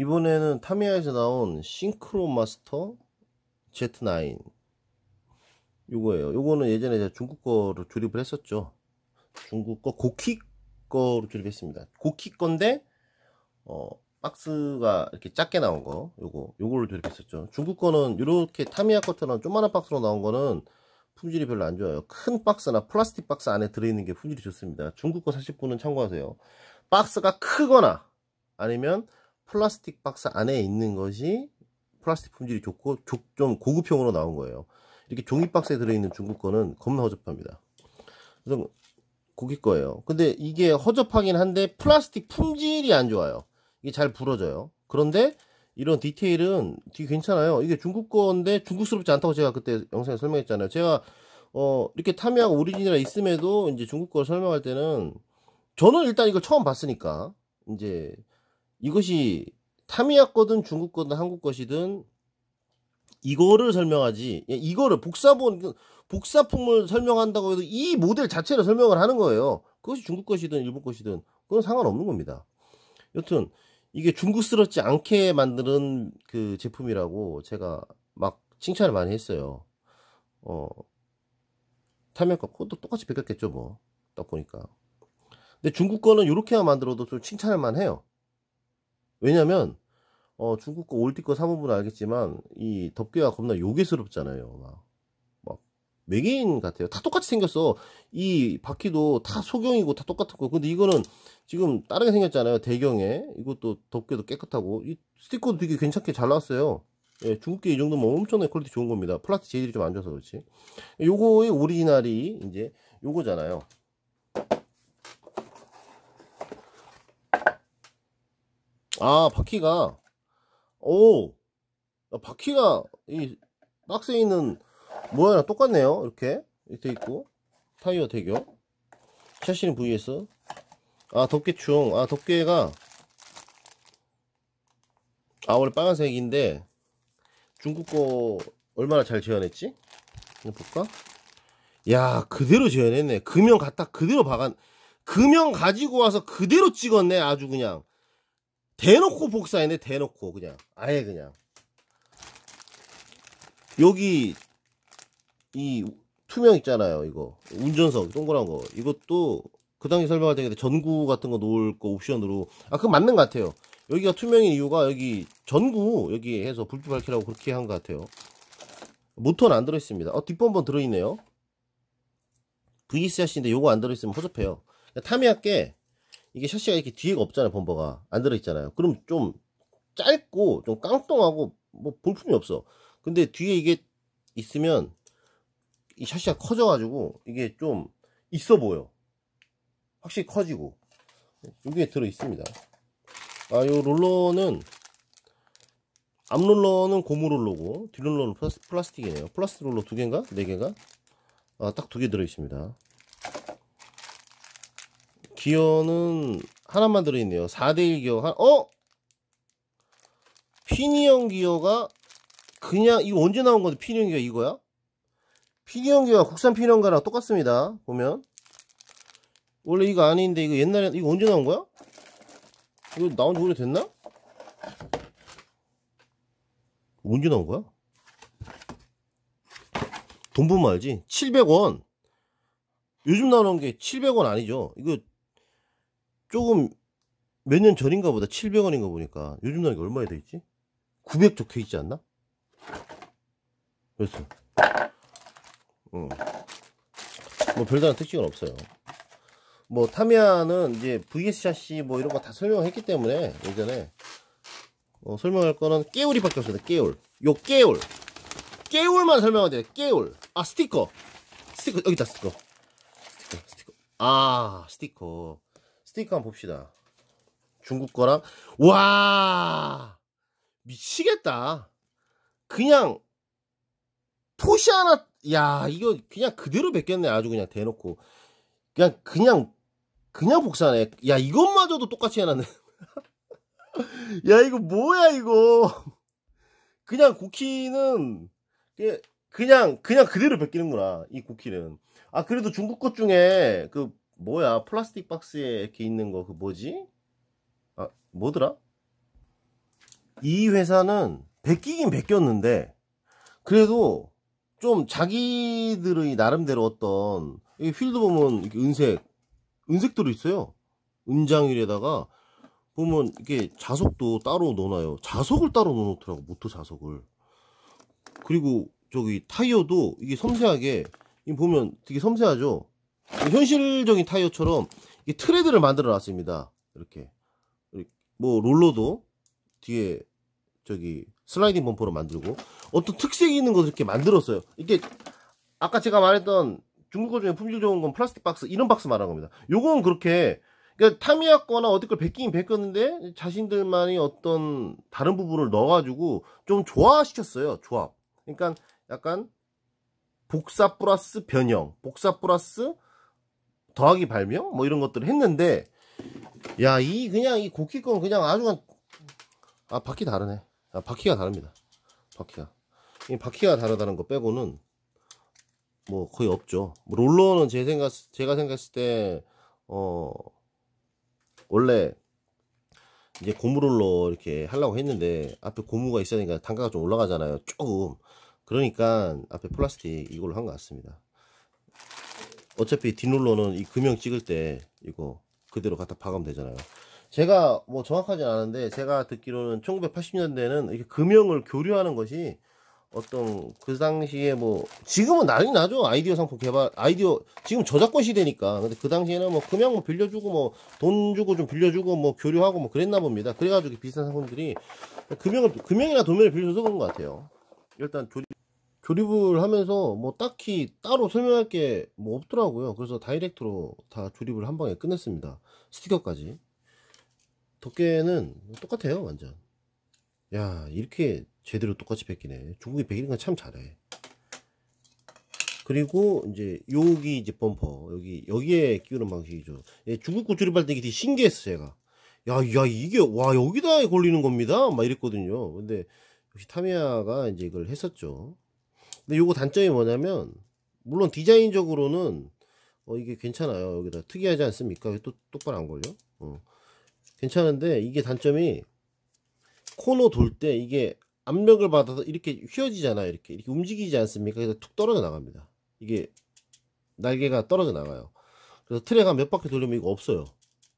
이번에는 타미야에서 나온 싱크로 마스터 Z9 요거예요 요거는 예전에 제가 중국 거로 조립을 했었죠 중국 거 고키 거로 조립했습니다 고키 건데 어 박스가 이렇게 작게 나온 거 요거 요걸로 조립했었죠 중국 거는 이렇게 타미야 커처럼 조만한 박스로 나온 거는 품질이 별로 안 좋아요 큰 박스나 플라스틱 박스 안에 들어있는 게 품질이 좋습니다 중국 거 사실 분은 참고하세요 박스가 크거나 아니면 플라스틱 박스 안에 있는 것이 플라스틱 품질이 좋고 좀 고급형으로 나온 거예요. 이렇게 종이 박스에 들어있는 중국 거는 겁나 허접합니다. 그래서 고기 거예요. 근데 이게 허접하긴 한데 플라스틱 품질이 안 좋아요. 이게 잘 부러져요. 그런데 이런 디테일은 되게 괜찮아요. 이게 중국 건데 중국스럽지 않다고 제가 그때 영상에 설명했잖아요. 제가 어 이렇게 타미하고 오리지널이 있음에도 이제 중국 걸 설명할 때는 저는 일단 이거 처음 봤으니까 이제 이것이 타미야 거든 중국 거든 한국 것이든 이거를 설명하지 예, 이거를 복사본 복사품을 설명한다고 해도 이 모델 자체를 설명을 하는 거예요 그것이 중국 것이든 일본 것이든 그건 상관없는 겁니다 여튼 이게 중국스럽지 않게 만드는 그 제품이라고 제가 막 칭찬을 많이 했어요 어 타미야과 도 똑같이 베꼈겠죠 뭐떡 보니까 근데 중국 거는 이렇게만 만들어도 좀칭찬을 만해요 왜냐면 어, 중국 거 올티 거 사모분 알겠지만 이 덮개가 겁나 요괴스럽잖아요. 막, 막외인 같아요. 다 똑같이 생겼어. 이 바퀴도 다 소경이고 다 똑같고 근데 이거는 지금 다르게 생겼잖아요. 대경에 이것도 덮개도 깨끗하고 이 스티커도 되게 괜찮게 잘 나왔어요. 예, 중국계 이 정도면 엄청나게 퀄리티 좋은 겁니다. 플라스틱 재질이 좀 안 좋아서 그렇지. 요거의 오리지널이 이제 요거잖아요. 아 바퀴가 오 바퀴가 이 박스에 있는 모양이랑 똑같네요 이렇게 이렇게 있고 타이어 대교 샤시는 vs 아 덮개충 아 덮개가 아 원래 빨간색인데 중국거 얼마나 잘 재현했지? 한번 볼까? 야 그대로 재현했네 금형 갖다 그대로 박았 금형 가지고 와서 그대로 찍었네 아주 그냥 대놓고 복사했네 대놓고 그냥 아예 그냥 여기 이 투명 있잖아요 이거 운전석 동그란 거 이것도 그 당시 설명할 때 전구 같은 거 놓을 거 옵션으로 아 그건 맞는 것 같아요 여기가 투명인 이유가 여기 전구 여기 해서 불빛 밝히라고 그렇게 한 것 같아요 모터는 안 들어있습니다 어 뒷범번 들어있네요 v c r 인데 요거 안 들어있으면 허접해요 타미야께 이게 샤시가 이렇게 뒤에가 없잖아요 범퍼가 안 들어있잖아요 그럼 좀 짧고 좀 깡통하고 뭐 볼품이 없어 근데 뒤에 이게 있으면 이 샤시가 커져가지고 이게 좀 있어 보여 확실히 커지고 여기에 들어있습니다 아 요 롤러는 앞 롤러는 고무 롤러고 뒷 롤러는 플라스틱이네요 플라스틱 롤러 두 개인가? 네 개가? 아, 딱 두 개 들어있습니다 기어는 하나만 들어있네요. 4대1 기어. 하... 어? 피니언 기어가 그냥 이거 언제 나온 건데 피니언 기어 이거야? 피니언 기어가 국산 피니언 가랑 똑같습니다. 보면 원래 이거 아닌데 이거 옛날에 이거 언제 나온 거야? 이거 나온 지 오래됐나? 언제 나온 거야? 돈 보면 알지. 700원. 요즘 나오는 게 700원 아니죠. 이거 조금 몇 년 전인가 보다 700원인가 보니까 요즘 나이가 얼마에 돼 있지? 900 적혀 있지 않나? 그래서 음. 뭐 별다른 특징은 없어요. 뭐 타미야는 이제 VS 샤시 뭐 이런 거 다 설명했기 때문에 예전에 어, 설명할 거는 깨울이 바뀌었습니다. 깨울. 요 깨울. 깨울만 설명하세요 깨울. 아 스티커. 스티커 여기 있다 스티커. 스티커. 스티커. 아 스티커. 스티커 한번 봅시다. 중국 거랑 와 미치겠다. 그냥 토시 하나 야 이거 그냥 그대로 뱉겼네 아주 그냥 대놓고 그냥 그냥 그냥 복사네. 야 이것마저도 똑같이 해놨네. 야 이거 뭐야 이거. 그냥 고키는 그냥 그냥 그대로 베기는구나이 고키는. 아 그래도 중국 것 중에 그 뭐야 플라스틱 박스에 이렇게 있는 거 그 뭐지? 아 뭐더라? 이 회사는 베끼긴 베꼈는데 그래도 좀 자기들의 나름대로 어떤 휠드 보면 은색 은색도 있어요 은장휠에다가 보면 이게 자석도 따로 넣어놔요 자석을 따로 넣어놓더라고 모터 자석을 그리고 저기 타이어도 이게 섬세하게 보면 되게 섬세하죠 현실적인 타이어처럼 이 트레드를 만들어 놨습니다. 이렇게. 뭐 롤러도 뒤에 저기 슬라이딩 범퍼로 만들고 어떤 특색이 있는 것을 이렇게 만들었어요. 이게 아까 제가 말했던 중국 어 중에 품질 좋은 건 플라스틱 박스 이런 박스 말한 겁니다. 요건 그렇게 그러니까 타미야 거나 어디 걸 베끼긴 베꼈는데 자신들만이 어떤 다른 부분을 넣어가지고 좀 조화시켰어요. 조합. 그러니까 약간 복사 플러스 변형, 복사 플러스 더하기 발명 뭐 이런 것들을 했는데 야 이 그냥 이고키건 그냥 아주 그냥 아 바퀴 다르네 아 바퀴가 다릅니다 바퀴가 이 바퀴가 다르다는 거 빼고는 뭐 거의 없죠 뭐 롤러는 제 생각 제가 생각했을 때 어 원래 이제 고무롤러 이렇게 하려고 했는데 앞에 고무가 있으니까 단가가 좀 올라가잖아요 조금 그러니까 앞에 플라스틱 이걸로 한 것 같습니다 어차피 디놀러는 이 금형 찍을 때 이거 그대로 갖다 박으면 되잖아요 제가 뭐 정확하진 않은데 제가 듣기로는 1980년대는 에 이렇게 금형을 교류하는 것이 어떤 그 당시에 뭐 지금은 난리 나죠 아이디어 상품 개발 아이디어 지금 저작권 시대니까 근데 그 당시에는 뭐 금형 뭐 빌려주고 뭐 돈 주고 좀 빌려주고 뭐 교류하고 뭐 그랬나 봅니다 그래가지고 비슷한 상품들이 금형을 금형이나 도면을 빌려줘서 그런 것 같아요 일단 조립 조립을 하면서 뭐 딱히 따로 설명할 게 뭐 없더라고요 그래서 다이렉트로 다 조립을 한 방에 끝냈습니다 스티커까지 덮개는 똑같아요 완전 야 이렇게 제대로 똑같이 베끼네 중국이 베끼는 건 참 잘해 그리고 이제 여기 이제 범퍼 여기 여기에 끼우는 방식이죠 예, 중국 구 조립할 때 이게 되게 신기했어 제가 야야 야, 이게 와 여기다 걸리는 겁니다 막 이랬거든요 근데 역시 타미야가 이제 이걸 했었죠 근데 요거 단점이 뭐냐면 물론 디자인적으로는 어, 이게 괜찮아요. 여기다 특이하지 않습니까? 또 똑바로 안 걸려? 어. 괜찮은데 이게 단점이 코너 돌 때 이게 압력을 받아서 이렇게 휘어지잖아 이렇게 이렇게 움직이지 않습니까? 그래서 툭 떨어져 나갑니다. 이게 날개가 떨어져 나가요. 그래서 트랙 한몇 바퀴 돌리면 이거 없어요.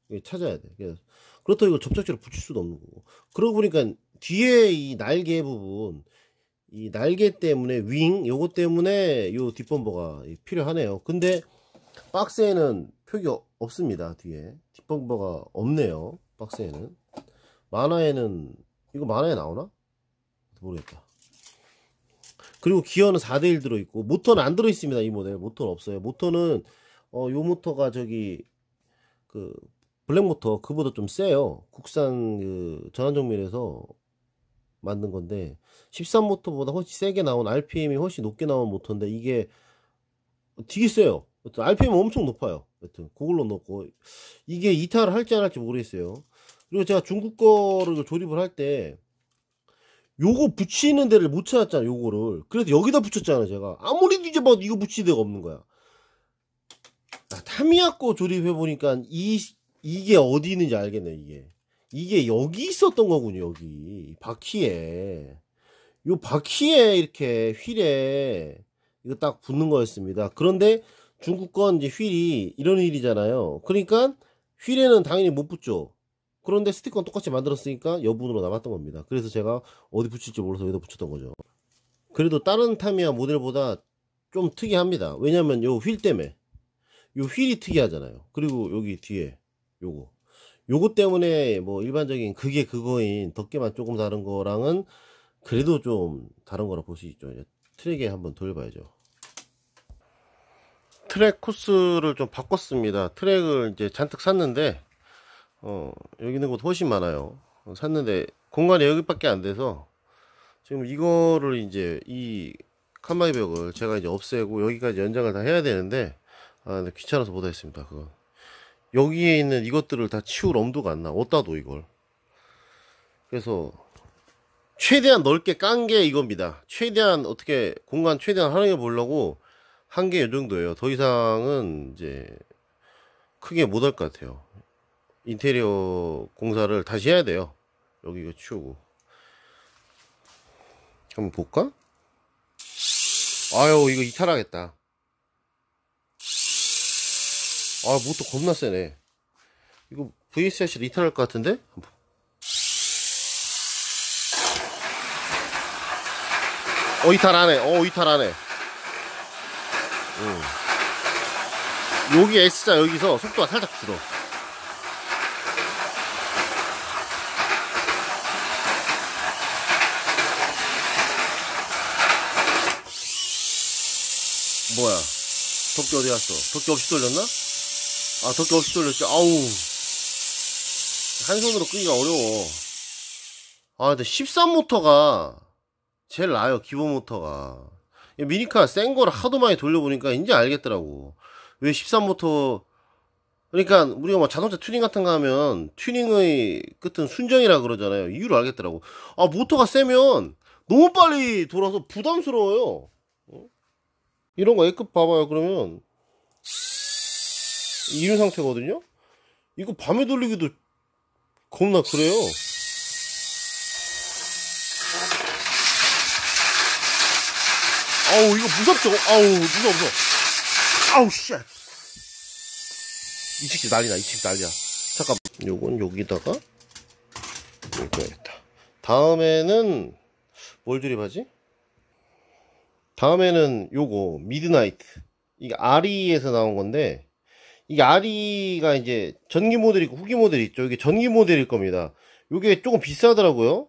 이거 찾아야 돼. 그렇다고 이걸 접착제로 붙일 수도 없는 거고. 그러고 보니까 뒤에 이 날개 부분 이 날개 때문에 윙 요거 때문에 요 뒷범버가 필요하네요 근데 박스에는 표기 어, 없습니다 뒤에 뒷범버가 없네요 박스에는 만화에는 이거 만화에 나오나? 모르겠다 그리고 기어는 4대1 들어있고 모터는 안 들어있습니다 이 모델 모터는 없어요 모터는 어, 요 모터가 저기 그 블랙 모터 그보다 좀 세요 국산 그 전환정밀에서 만든 건데 13 모터보다 훨씬 세게 나온 RPM이 훨씬 높게 나온 모터인데 이게 되게 세요. RPM 엄청 높아요. 여튼 그걸로 넣고 이게 이탈을 할지 안 할지 모르겠어요. 그리고 제가 중국 거를 조립을 할 때 요거 붙이는 데를 못 찾았잖아 요거를 그래서 여기다 붙였잖아 제가 아무리 뒤져봐도 이거 붙일 데가 없는 거야 아, 타미야 거 조립해보니까 이, 이게 어디 있는지 알겠네 이게 이게 여기 있었던 거군요, 여기. 바퀴에. 요 바퀴에 이렇게 휠에 이거 딱 붙는 거였습니다. 그런데 중국 건 이제 휠이 이런 일이잖아요 그러니까 휠에는 당연히 못 붙죠. 그런데 스티커는 똑같이 만들었으니까 여분으로 남았던 겁니다. 그래서 제가 어디 붙일지 몰라서 여기다 붙였던 거죠. 그래도 다른 타미야 모델보다 좀 특이합니다. 왜냐면 요 휠 때문에. 요 휠이 특이하잖아요. 그리고 여기 뒤에 요거. 요것 때문에 뭐 일반적인 그게 그거인 덮개만 조금 다른 거랑은 그래도 좀 다른 거라 볼 수 있죠 트랙에 한번 돌려봐야죠 트랙 코스를 좀 바꿨습니다 트랙을 이제 잔뜩 샀는데 어 여기 있는 곳 훨씬 많아요 샀는데 공간이 여기밖에 안 돼서 지금 이거를 이제 이 칸마이 벽을 제가 이제 없애고 여기까지 연장을 다 해야 되는데 아, 귀찮아서 못하겠습니다 그건 여기에 있는 이것들을 다 치울 엄두가 안 나. 어디다 둬, 이걸. 그래서, 최대한 넓게 깐 게 이겁니다. 최대한 어떻게, 공간 최대한 활용해 보려고 한 게 이 정도예요. 더 이상은 이제, 크게 못 할 것 같아요. 인테리어 공사를 다시 해야 돼요. 여기 이거 치우고. 한번 볼까? 아유, 이거 이탈하겠다. 아 모터 겁나 세네 이거 VSS 리턴할 것 같은데? 어 이탈하네 어 이탈하네 음. 여기 S자 여기서 속도가 살짝 줄어 뭐야 도끼 어디 갔어? 도끼 없이 돌렸나? 아 덮개 없이 돌렸지 아우 한 손으로 끄기가 어려워 아 근데 13모터가 제일 나아요 기본 모터가 미니카 센 거를 하도 많이 돌려보니까 이제 알겠더라고 왜 13모터 그러니까 우리가 막 자동차 튜닝 같은 거 하면 튜닝의 끝은 순정이라 그러잖아요 이유를 알겠더라고 아 모터가 세면 너무 빨리 돌아서 부담스러워요 어? 이런 거 A급 봐봐요 그러면 이런 상태거든요 이거 밤에 돌리기도 겁나 그래요 아우 이거 무섭죠 아우 무서워 무서워 아우 씨앗 이 새끼 난리나 이 새끼 난리야 잠깐 만 요건 여기다가 이거 해야겠다 다음에는 뭘 드립하지? 다음에는 요거 미드나이트 이게 아리에서 나온 건데 이게 아리가 이제 전기 모델 있고 후기 모델 이 있죠. 이게 전기 모델일 겁니다. 이게 조금 비싸더라고요.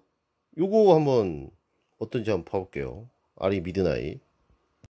요거 한번 어떤지 한번 봐볼게요. 아리 미드나잇.